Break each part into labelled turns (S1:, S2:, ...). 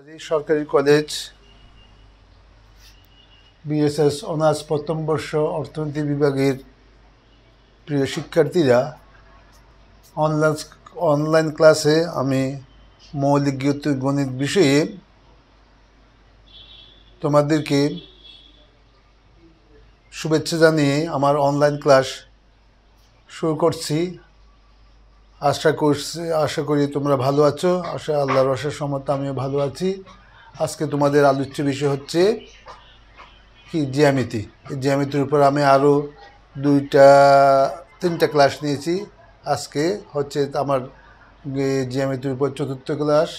S1: বাংলাদেশ সরকারি college BSS honours প্রথম বর্ষ অর্থনীতি বিভাগের প্রিয় শিক্ষার্থীরা অনলাইন অনলাইন ক্লাসে আমি মৌলিক গণিত বিষয়ে তোমাদেরকে শুভেচ্ছা জানিয়ে আমার অনলাইন ক্লাস শুরু করছি আশা করছি আশা করি তোমরা ভালো আছো আশা আল্লাহর রসের সমর্থ আমিও ভালো আছি আজকে তোমাদের আলোচ্য বিষয় হচ্ছে কি জ্যামিতি জ্যামিতির উপর আমি আরও দুইটা তিনটা ক্লাস নিয়েছি আজকে হচ্ছে আমার জ্যামিতির উপর চতুর্থ ক্লাস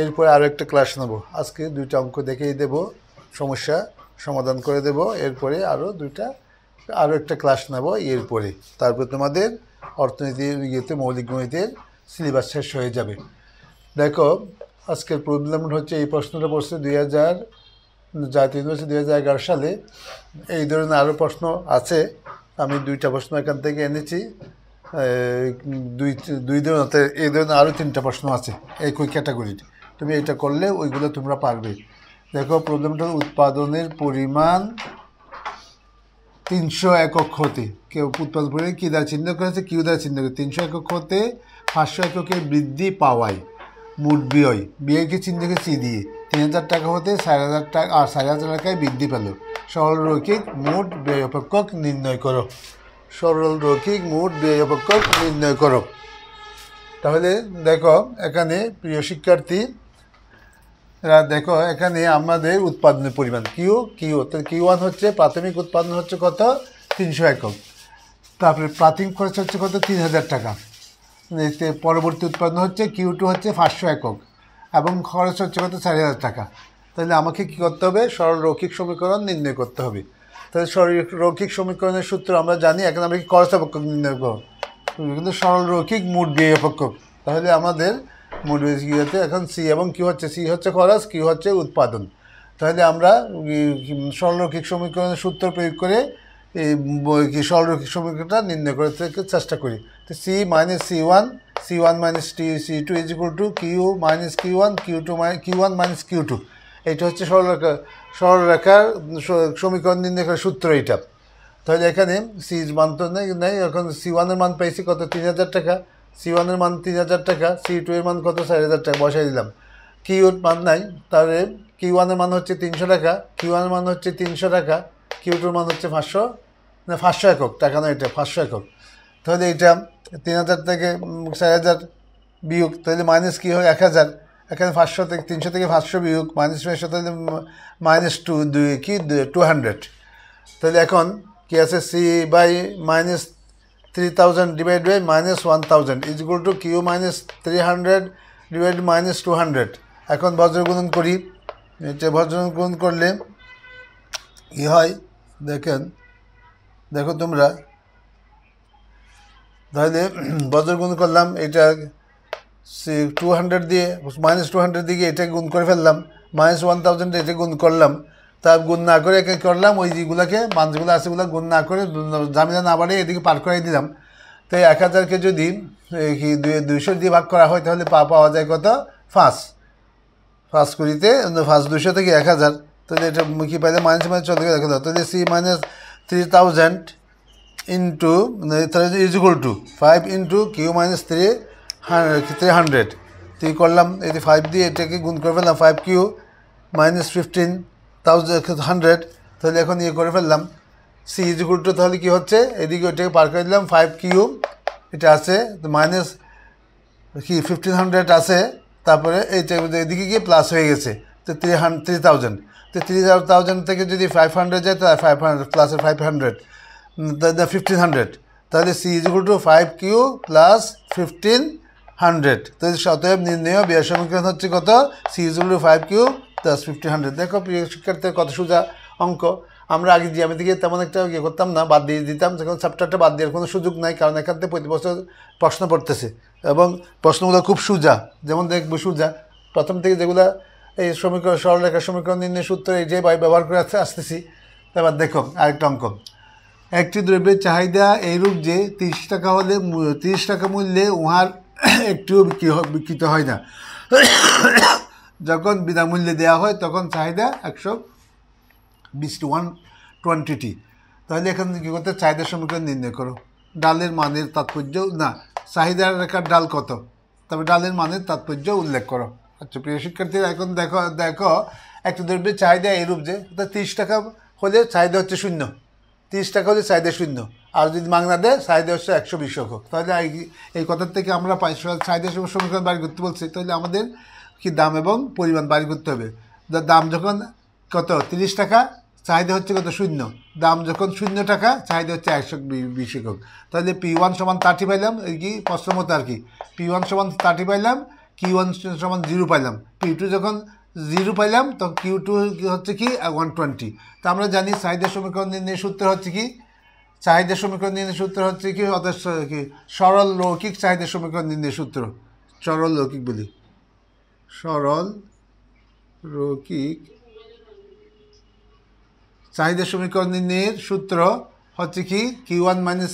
S1: এরপর আরও একটা ক্লাস নেব আজকে দুইটা অঙ্ক দেখেই দেব সমস্যা সমাধান করে দেব এরপরে আরও দুইটা আরও একটা ক্লাস নেব এরপরে তারপর তোমাদের অর্থনীতি ইয়েতে মৌলিক গণিতের সিলেবাস শেষ হয়ে যাবে দেখো আজকের প্রবলেম হচ্ছে এই প্রশ্নটা পড়ছে দুই হাজার জাতীয় ইউনিভার্সিটি দুই হাজার এগারো সালে এই ধরনের আরও প্রশ্ন আছে আমি দুইটা প্রশ্ন এখান থেকে এনেছি দুই দুই ধরনের এই ধরনের আরও তিনটা প্রশ্ন আছে একই ক্যাটাগরির তুমি এটা করলে ওইগুলো তোমরা পারবে দেখো প্রবলেমটা উৎপাদনের পরিমাণ তিনশো একক হতে কেউ উৎপাদন পরিমাণ কী দ্বারা চিহ্ন করেছে কিউ দ্বারা চিহ্ন করে তিনশো একক হতে পাঁচশো এককে বৃদ্ধি পাওয়ায় মোট ব্যয় ব্যয়কে চিহ্ন করে সি দিয়ে তিন হাজার টাকা হতে সাড়ে হাজার টাকা আর সাড়ে হাজার টাকায় বৃদ্ধি পেল সরল রৈখিক মোট ব্যয় অপেক্ষক নির্ণয় করো সরল রৈখিক মোট ব্যয় অপেক্ষক নির্ণয় করো তাহলে দেখো এখানে প্রিয় শিক্ষার্থী দেখো এখানে আমাদের উৎপাদনের পরিমাণ কিউ কিউ তাহলে কিউ ওয়ান হচ্ছে প্রাথমিক উৎপাদন হচ্ছে কত তিনশো একক তারপরে প্রাথমিক খরচ হচ্ছে কত তিন হাজার টাকা পরবর্তী উৎপাদন হচ্ছে কিউ টু হচ্ছে পাঁচশো একক এবং খরচ হচ্ছে কত চারি হাজার টাকা তাহলে আমাকে কী করতে হবে সরল রৌখিক সমীকরণ নির্ণয় করতে হবে তাহলে সরল রৌখিক সমীকরণের সূত্র আমরা জানি এখন আমরা কি খরচ অপেক্ষক নির্ণয় করব কিন্তু সরল রৌখিক মুড বিয়ে অপেক্ষক তাহলে আমাদের মূল হচ্ছে এখন সি এবং কি হচ্ছে সি হচ্ছে খরচ কি হচ্ছে উৎপাদন তাহলে আমরা সরলরৈখিক সমীকরণের সূত্র প্রয়োগ করে এই সরলরৈখিক সমীকরণটা নির্ণয় করতে চেষ্টা করি তো C minus C one C one minus T C two is equal to Q minus Q one Q two মাই Q one minus Q two এইটা হচ্ছে সরলরেখা সরলরেখার সমীকরণ নির্ণয় করার সূত্র এইটা তাহলে এখানে সি মান তো নেই নেই এখন সি ওয়ানের মান পেয়েছি কত তিন হাজার টাকা সি ওয়ানের মান তিন হাজার টাকা সি টু এর মান কত চার হাজার টাকা বসাই দিলাম কিউর মান নাই তাহলে কিউ ওয়ানের মান হচ্ছে তিনশো টাকা কিউ ওয়ানের মান হচ্ছে তিনশো টাকা কিউ টুর মান হচ্ছে পাঁচশো না পাঁচশো একক টাকা নয় এটা পাঁচশো একক তাহলে এটা তিন হাজার থেকে চার হাজার বিয়োগ তাহলে মাইনাস কী হয় এক হাজার এখানে পাঁচশো থেকে তিনশো থেকে পাঁচশো বিয়োগ মাইনাস পাঁচশো তাহলে মাইনাস টু দুই কি টু হান্ড্রেড তাহলে এখন কী আছে C by minus 3000 divided by minus 1000 is equal to q minus 300 divided minus 200 এখন বজ্রগুণন করি এটা বজ্রগুণন করলে কি হয় দেখেন দেখো তোমরা তাহলে বজ্রগুণ করলাম এটা টু হান্ড্রেড দিয়ে মাইনাস টু হান্ড্রেড দিয়ে এটা গুণ করে ফেললাম মাইনাস ওয়ান থাউজেন্ড এটা গুণ করলাম তার গুণ না করে একে করলাম ওই যেগুলোকে মানুষগুলো আছে ওগুলো গুণ না করে জামিনা না বাড়িয়ে এদিকে পার করাই দিলাম তো এক হাজারকে যদি দুইশো দিয়ে ভাগ করা হয় তাহলে পা পাওয়া যায় কত ফাঁস ফাঁস কুড়িতে ফাঁস দুশো থেকে এক হাজার তাহলে এটা কি পাইলে মাইনাস মাইনাস চলে গেলে তাহলে C minus three thousand into মানে তাহলে is equal to five into Q minus three three hundred তুই করলাম এটি ফাইভ দিয়ে এটাকে গুণ করে ফেললাম five Q minus fifteen thousand hundred তাহলে এখন ইয়ে করে ফেললাম সি ইজ টু তাহলে কী হচ্ছে এদিকে ওইটাকে পার করে দিলাম ফাইভ কিউ এটা আছে মাইনাস কি ফিফটিন হান্ড্রেড আছে তারপরে এইটা এদিকে গিয়ে প্লাস হয়ে গেছে তো থ্রি হান্ড থ্রি থাউজেন্ড তো থ্রি থাউজেন্ড থেকে যদি ফাইভ হান্ড্রেড যায় তাহলে ফাইভ হান্ড্রেড প্লাসের ফাইভ হান্ড্রেড ফিফটিন হান্ড্রেড তাহলে C is two five Q plus fifteen hundred তাহলে অতএব নির্ণয় বিয়ার সমীকরণ হচ্ছে কত C is two five Q plus fifty hundred দেখো শিক্ষার্থীর কত সোজা অঙ্ক আমরা আগে দিকে তেমন একটা ইয়ে করতাম না বাদ দিয়ে দিতাম যখন চ্যাপ্টারটা বাদ দেওয়ার কোনো সুযোগ নাই কারণ এখান থেকে প্রতি বছর প্রশ্ন পড়তেছে এবং প্রশ্নগুলো খুব সোজা যেমন দেখবো সোজা প্রথম থেকে যেগুলো এই সমীকরণ সরলরেখা সমীকরণ নির্ণয় সূত্র এই যে ব্যবহার করে আসতে আসতেছি তারপর দেখো আরেকটা অঙ্ক একটি দ্রব্যের চাহিদা এইরূপ যে তিরিশ টাকা হলে তিরিশ টাকা মূল্যে উহার একটিও বিক্রি বিক্রিত হয় না যখন বিনামূল্যে দেওয়া হয় তখন চাহিদা একশো বিশ টু ওয়ান টোয়েন্টিটি তাহলে এখান কী করতে চাহিদা সম্পর্কে নির্ণয় করো ডালের মানের তাৎপর্য না চাহিদা রেখার ডাল কত তবে ডালের মানের তাৎপর্য উল্লেখ করো আচ্ছা প্রিয় শিক্ষার্থীরা এখন দেখো দেখো একটা দ্রব্যের চাহিদা এরূপ যে তিরিশ টাকা হলে চাহিদা হচ্ছে শূন্য তিরিশ টাকা হলে চাহিদা শূন্য আর যদি মাংনা দেয় চাহিদা হচ্ছে একশো বিশ হোক তাহলে এই কথার থেকে আমরা চাহিদা সম্মুখীন বাড়ি করতে বলছি তাহলে আমাদের কি দাম এবং পরিমাণ বাড়ি করতে হবে দাম যখন কত তিরিশ টাকা চাহিদা হচ্ছে কত শূন্য দাম যখন শূন্য টাকা চাহিদা হচ্ছে একশো বিশ একক তাহলে পি ওয়ান সমান থার্টি পাইলাম এই কি মতো আর কি পি ওয়ান সমান থার্টি পাইলাম কি ওয়ান সমান জিরো পাইলাম পি টু যখন জিরো পাইলাম তখন কিউ টু হচ্ছে কি ওয়ান টোয়েন্টি তা আমরা জানি চাহিদা সমীকরণ নির্ণয় সূত্র হচ্ছে কি চাহিদা সমীকরণ নির্ণয় সূত্র হচ্ছে কি অথচ কি সরল লৌকিক চাহিদা সমীকরণ নির্ণয় সূত্র সরল লৌকিক বলি সরল রৌকিক চাহিদা সমীকরণ নির্ণয়ের সূত্র হচ্ছে কি কিউ ওয়ান মাইনাস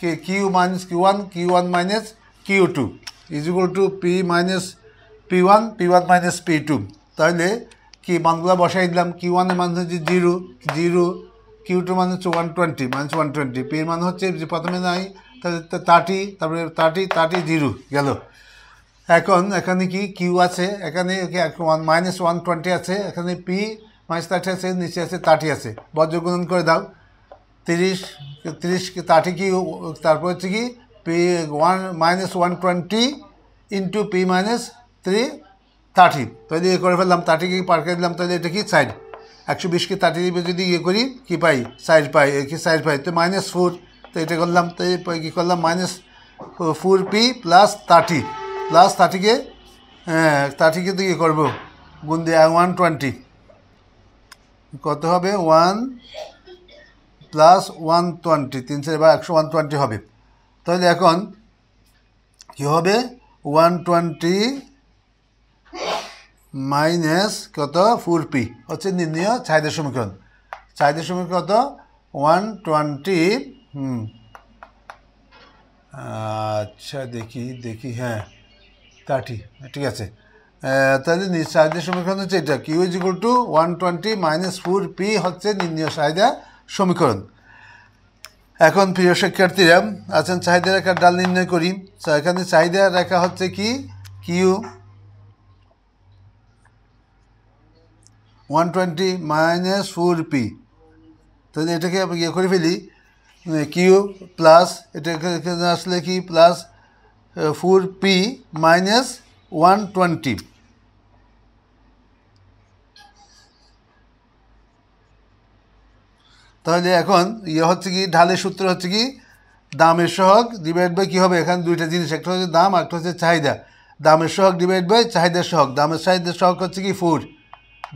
S1: কে Q minus Q one Q one minus Q two is equal to P minus P one P one minus P two তাহলে কি মানগুলো বসাই দিলাম কিউ ওয়ানের মান হচ্ছে জিরো জিরো কিউ টু মান হচ্ছে one twenty minus one twenty এর মান হচ্ছে যে প্রথমে নাই তাহলে থার্টি তারপরে থার্টি থার্টি জিরো গেল এখন এখানে কি কিউ আছে এখানে ওয়ান মাইনাস ওয়ান টোয়েন্টি আছে এখানে পি মাইনাস থার্টি আছে নিচে আছে থার্টি আছে বজ্র গুণন করে দাও তিরিশ তিরিশ থার্টি কি তারপর হচ্ছে কি P one minus one twenty into P minus three thirty তাহলে ইয়ে করে ফেললাম পার পার্কে দিলাম তাহলে এটা কি সাইড একশো বিশকে থার্টি যদি ইয়ে করি কি পাই সাইড পাই কি সাইড পাই তো মাইনাস ফোর তো এটা করলাম তো কী করলাম minus four P plus thirty plus থার্টিকে হ্যাঁ থার্টিকে তো ইয়ে করবো গুণ দিয়ে ওয়ান টোয়েন্টি কত হবে ওয়ান প্লাস ওয়ান টোয়েন্টি তিনশো বা একশো ওয়ান টোয়েন্টি হবে তাহলে এখন কী হবে ওয়ান টোয়েন্টি মাইনাস কত ফোর পি হচ্ছে নির্ণয় চাহিদা সমীকরণ চাহিদা সমীকরণ কত ওয়ান টোয়েন্টি হুম আচ্ছা দেখি দেখি হ্যাঁ থার্টি ঠিক আছে তাহলে সাহায্যের সমীকরণ হচ্ছে এটা Q is equal to one twenty minus four P হচ্ছে নির্ণীয় চাহিদা সমীকরণ এখন প্রিয় শিক্ষার্থীরা আছেন চাহিদা রেখার ডাল নির্ণয় করি এখানে চাহিদা রেখা হচ্ছে কি Q one twenty minus four P তাহলে এটাকে আমি ইয়ে করে ফেলি কিউ মানে প্লাস এটা আসলে কি প্লাস 4p minus 120. তাহলে এখন ইয়ে হচ্ছে কি ঢালের সূত্র হচ্ছে কি দামের সহগ ডিভাইড বাই কী হবে এখানে দুইটা জিনিস একটা হচ্ছে দাম একটা হচ্ছে চাহিদা দামের সহগ ডিভাইড বাই চাহিদার সহক দামের চাহিদার সহক হচ্ছে কি ফোর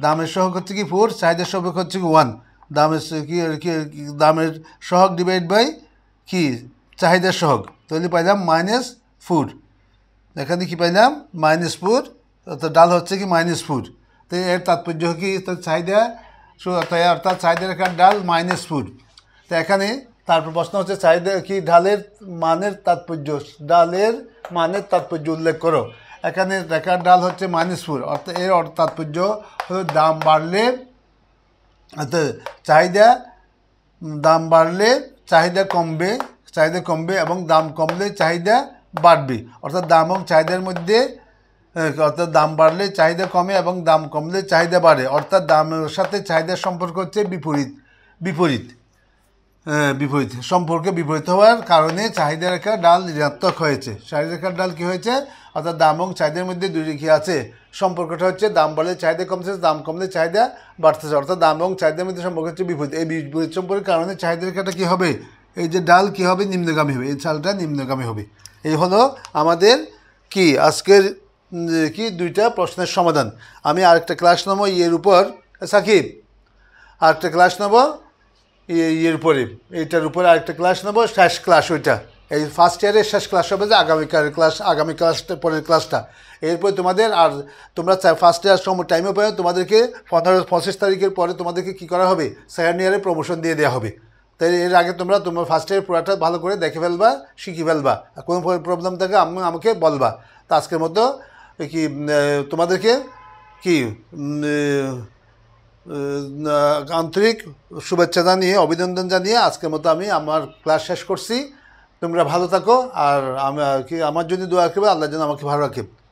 S1: দামের সহক হচ্ছে কি ফোর চাহিদার সহক হচ্ছে কি ওয়ান দামের কি দামের সহক ডিভাইড বাই কি চাহিদার সহক তাহলে পাইলাম মাইনাস ফুড এখানে কি পাইলাম মাইনাস ফুড অর্থাৎ ডাল হচ্ছে কি মাইনাস ফুড তো এর তাৎপর্য কি তার চাহিদা অর্থাৎ চাহিদা রেখার ডাল মাইনাস ফুড তো এখানে তারপর প্রশ্ন হচ্ছে চাহিদা কি ডালের মানের তাৎপর্য ডালের মানের তাৎপর্য উল্লেখ করো এখানে রেখার ডাল হচ্ছে মাইনাস ফুড অর্থাৎ এর তাৎপর্য দাম বাড়লে অর্থাৎ চাহিদা দাম বাড়লে চাহিদা কমবে চাহিদা কমবে এবং দাম কমলে চাহিদা বাড়বে অর্থাৎ দাম এবং চাহিদার মধ্যে অর্থাৎ দাম বাড়লে চাহিদা কমে এবং দাম কমলে চাহিদা বাড়ে অর্থাৎ দামের সাথে চাহিদার সম্পর্ক হচ্ছে বিপরীত বিপরীত বিপরীত সম্পর্কে বিপরীত হওয়ার কারণে চাহিদা রেখা ডাল ঋণাত্মক হয়েছে চাহিদা রেখার ডাল কী হয়েছে অর্থাৎ দাম এবং চাহিদার মধ্যে দুটি কী আছে সম্পর্কটা হচ্ছে দাম বাড়লে চাহিদা কমছে দাম কমলে চাহিদা বাড়তেছে অর্থাৎ দাম এবং চাহিদার মধ্যে সম্পর্ক হচ্ছে বিপরীত এই বিপরীত সম্পর্কের কারণে চাহিদা রেখাটা কী হবে এই যে ডাল কী হবে নিম্নগামী হবে এই চালটা নিম্নগামী হবে এই হলো আমাদের কি আজকের কি দুইটা প্রশ্নের সমাধান আমি আরেকটা ক্লাস নেব ইয়ের উপর সাকিব আরেকটা ক্লাস নেব ইয়ে, ইয়ের উপরে এইটার উপরে আরেকটা ক্লাস নেব শেষ ক্লাস ওইটা এই ফার্স্ট ইয়ারের শেষ ক্লাস হবে যে আগামীকাল ক্লাস আগামী ক্লাসটা পরের ক্লাসটা এরপর তোমাদের আর তোমরা ফার্স্ট ইয়ার সময় টাইমে পাবে তোমাদেরকে পনেরো পঁচিশ তারিখের পরে তোমাদেরকে কি করা হবে সেকেন্ড ইয়ারে প্রমোশন দিয়ে দেওয়া হবে তাই এর আগে তোমরা তোমার ফার্স্টের পুরাটা ভালো করে দেখে ফেলবা শিখে ফেলবা কোনো প্রবলেম থাকে আমি আমাকে বলবা তো আজকের মতো কি তোমাদেরকে কি আন্তরিক শুভেচ্ছা জানিয়ে অভিনন্দন জানিয়ে আজকের মতো আমি আমার ক্লাস শেষ করছি তোমরা ভালো থাকো আর আমি কি আমার যদি দোয়া রাখবে আল্লাহ যেন আমাকে ভালো রাখে